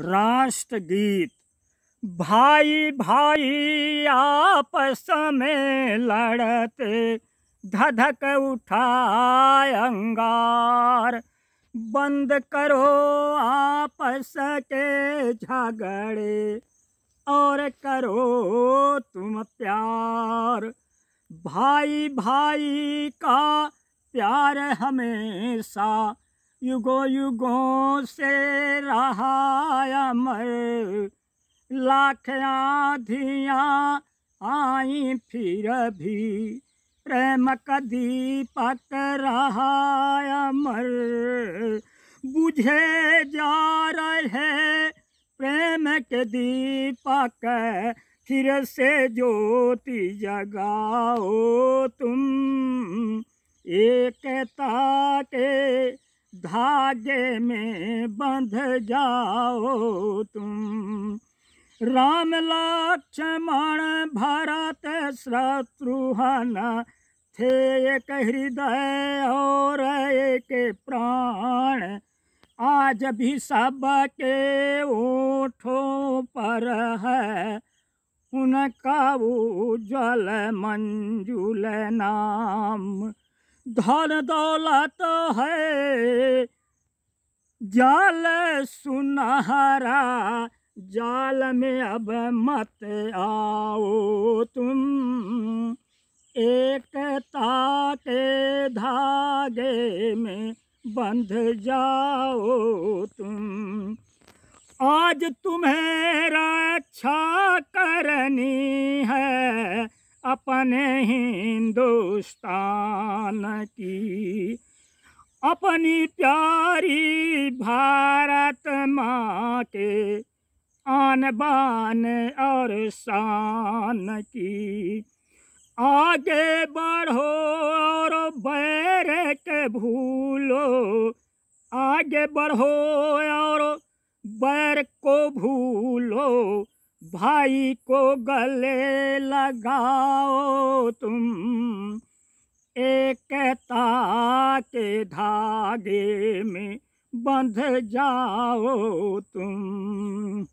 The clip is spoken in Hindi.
राष्ट्रगीत भाई भाई आपस में लड़ते धधक उठाए अंगार बंद करो आपस के झगड़े और करो तुम प्यार भाई भाई का प्यार हमेशा युगो युगों से रहा अमर लाख आधियाँ आई फिर भी प्रेम कदी दीपक रहा अमर बुझे जा रहे प्रेम के दीपक फिर से ज्योति जगाओ तुम एकता के धागे में बंध जाओ तुम राम लक्ष्मण भरत शत्रुहन थे एक हृदय और एक प्राण आज भी सब के ओठों पर है उनका उज्ज्वल मंजुल नाम धन दौलत है जाल सुनहरा जाल में अब मत आओ तुम एकता के धागे में बंध जाओ तुम आज तुम्हें रक्षा करनी है अपने हिंदुस्तान की अपनी प्यारी भारत माँ के आन बान और शान की आगे बढ़ो और बैर के भूलो आगे बढ़ो और बैर को भूलो भाई को गले लगाओ तुम एकता के धागे में बंध जाओ तुम